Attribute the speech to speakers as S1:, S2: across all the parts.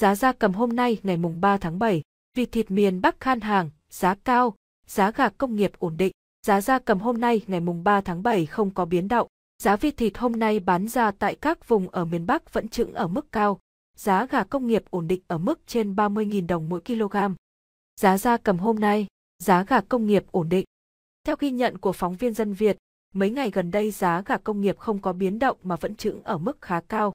S1: Giá da cầm hôm nay ngày mùng 3 tháng 7, vịt thịt miền Bắc khan hàng, giá cao, giá gà công nghiệp ổn định. Giá da cầm hôm nay ngày mùng 3 tháng 7 không có biến động. Giá vịt thịt hôm nay bán ra tại các vùng ở miền Bắc vẫn chững ở mức cao. Giá gà công nghiệp ổn định ở mức trên 30.000 đồng mỗi kg. Giá da cầm hôm nay, giá gà công nghiệp ổn định. Theo ghi nhận của phóng viên dân Việt, mấy ngày gần đây giá gà công nghiệp không có biến động mà vẫn chững ở mức khá cao.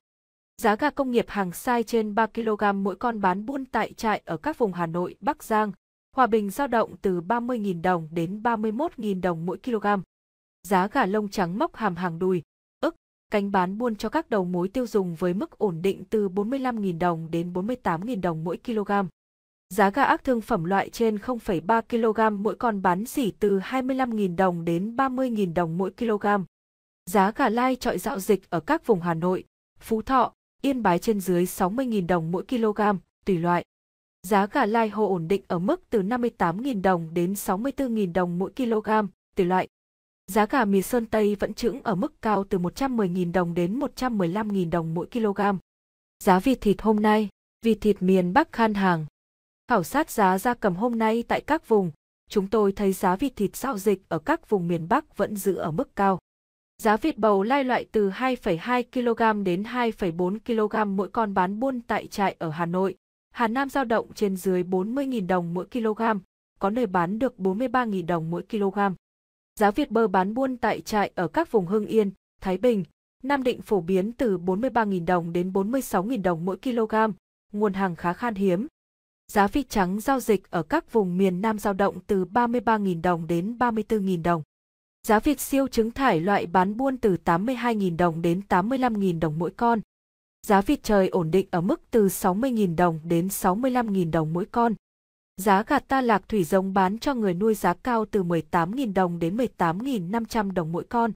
S1: Giá gà công nghiệp hàng sai trên 3 kg mỗi con bán buôn tại trại ở các vùng Hà Nội, Bắc Giang, Hòa Bình dao động từ 30.000 đồng đến 31.000 đồng mỗi kg. Giá gà lông trắng móc hàm hàng đùi, ức, cánh bán buôn cho các đầu mối tiêu dùng với mức ổn định từ 45.000 đồng đến 48.000 đồng mỗi kg. Giá gà ác thương phẩm loại trên 0,3 kg mỗi con bán xỉ từ 25.000 đồng đến 30.000 đồng mỗi kg. Giá gà lai trọi dạo dịch ở các vùng Hà Nội, Phú Thọ, yên bái trên dưới 60.000 đồng mỗi kg, tùy loại. Giá gà lai hồ ổn định ở mức từ 58.000 đồng đến 64.000 đồng mỗi kg, tùy loại. Giá gà mì sơn Tây vẫn chững ở mức cao từ 110.000 đồng đến 115.000 đồng mỗi kg. Giá vịt thịt hôm nay, vịt thịt miền Bắc khan hàng. Khảo sát giá gia cầm hôm nay tại các vùng, chúng tôi thấy giá vịt thịt giao dịch ở các vùng miền Bắc vẫn giữ ở mức cao. Giá Việt bầu lai loại từ 2,2 kg đến 2,4 kg mỗi con bán buôn tại trại ở Hà Nội. Hà Nam giao động trên dưới 40.000 đồng mỗi kg, có nơi bán được 43.000 đồng mỗi kg. Giá Việt bơ bán buôn tại trại ở các vùng Hưng Yên, Thái Bình, Nam Định phổ biến từ 43.000 đồng đến 46.000 đồng mỗi kg, nguồn hàng khá khan hiếm. Giá vịt trắng giao dịch ở các vùng miền Nam giao động từ 33.000 đồng đến 34.000 đồng. Giá vịt siêu trứng thải loại bán buôn từ 82.000 đồng đến 85.000 đồng mỗi con. Giá vịt trời ổn định ở mức từ 60.000 đồng đến 65.000 đồng mỗi con. Giá gà ta lạc thủy giống bán cho người nuôi giá cao từ 18.000 đồng đến 18.500 đồng mỗi con.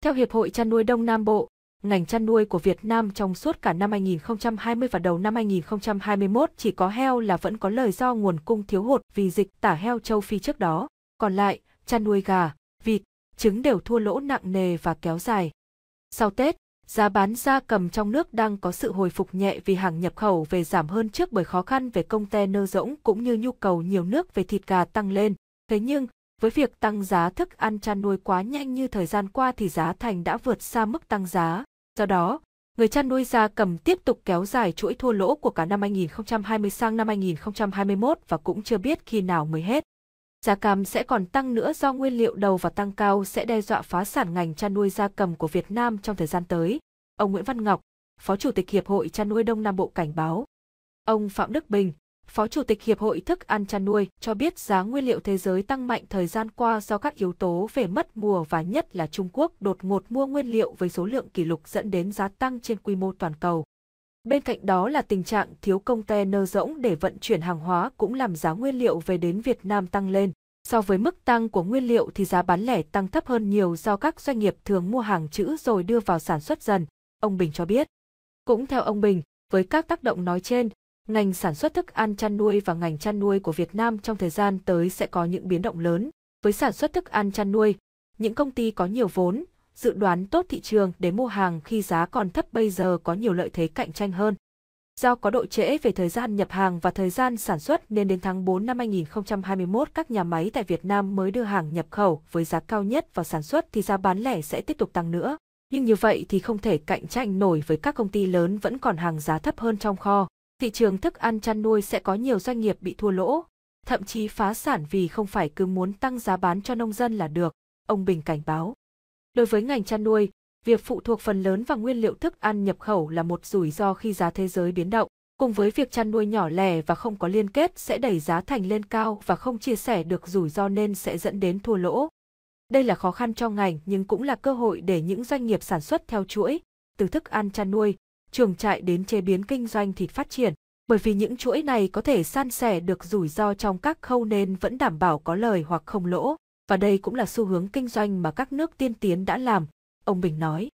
S1: Theo Hiệp hội Chăn nuôi Đông Nam Bộ, ngành chăn nuôi của Việt Nam trong suốt cả năm 2020 và đầu năm 2021 chỉ có heo là vẫn có lời do nguồn cung thiếu hụt vì dịch tả heo châu Phi trước đó. Còn lại, chăn nuôi gà, vịt, trứng đều thua lỗ nặng nề và kéo dài. Sau Tết, giá bán gia cầm trong nước đang có sự hồi phục nhẹ vì hàng nhập khẩu về giảm hơn trước bởi khó khăn về công te nơ rỗng cũng như nhu cầu nhiều nước về thịt gà tăng lên. Thế nhưng, với việc tăng giá thức ăn chăn nuôi quá nhanh như thời gian qua thì giá thành đã vượt xa mức tăng giá. Do đó, người chăn nuôi gia cầm tiếp tục kéo dài chuỗi thua lỗ của cả năm 2020 sang năm 2021 và cũng chưa biết khi nào mới hết giá cam sẽ còn tăng nữa do nguyên liệu đầu và tăng cao sẽ đe dọa phá sản ngành chăn nuôi gia cầm của Việt Nam trong thời gian tới, ông Nguyễn Văn Ngọc, Phó Chủ tịch Hiệp hội Chăn nuôi Đông Nam Bộ cảnh báo. Ông Phạm Đức Bình, Phó Chủ tịch Hiệp hội Thức ăn chăn nuôi cho biết giá nguyên liệu thế giới tăng mạnh thời gian qua do các yếu tố về mất mùa và nhất là Trung Quốc đột ngột mua nguyên liệu với số lượng kỷ lục dẫn đến giá tăng trên quy mô toàn cầu. Bên cạnh đó là tình trạng thiếu container rỗng để vận chuyển hàng hóa cũng làm giá nguyên liệu về đến Việt Nam tăng lên. So với mức tăng của nguyên liệu thì giá bán lẻ tăng thấp hơn nhiều do các doanh nghiệp thường mua hàng chữ rồi đưa vào sản xuất dần, ông Bình cho biết. Cũng theo ông Bình, với các tác động nói trên, ngành sản xuất thức ăn chăn nuôi và ngành chăn nuôi của Việt Nam trong thời gian tới sẽ có những biến động lớn. Với sản xuất thức ăn chăn nuôi, những công ty có nhiều vốn dự đoán tốt thị trường để mua hàng khi giá còn thấp bây giờ có nhiều lợi thế cạnh tranh hơn. Do có độ trễ về thời gian nhập hàng và thời gian sản xuất nên đến tháng 4 năm 2021 các nhà máy tại Việt Nam mới đưa hàng nhập khẩu với giá cao nhất vào sản xuất thì giá bán lẻ sẽ tiếp tục tăng nữa. Nhưng như vậy thì không thể cạnh tranh nổi với các công ty lớn vẫn còn hàng giá thấp hơn trong kho. Thị trường thức ăn chăn nuôi sẽ có nhiều doanh nghiệp bị thua lỗ, thậm chí phá sản vì không phải cứ muốn tăng giá bán cho nông dân là được, ông Bình cảnh báo. Đối với ngành chăn nuôi, việc phụ thuộc phần lớn vào nguyên liệu thức ăn nhập khẩu là một rủi ro khi giá thế giới biến động, cùng với việc chăn nuôi nhỏ lẻ và không có liên kết sẽ đẩy giá thành lên cao và không chia sẻ được rủi ro nên sẽ dẫn đến thua lỗ. Đây là khó khăn cho ngành nhưng cũng là cơ hội để những doanh nghiệp sản xuất theo chuỗi, từ thức ăn chăn nuôi, trường trại đến chế biến kinh doanh thịt phát triển, bởi vì những chuỗi này có thể san sẻ được rủi ro trong các khâu nên vẫn đảm bảo có lời hoặc không lỗ và đây cũng là xu hướng kinh doanh mà các nước tiên tiến đã làm, ông Bình nói.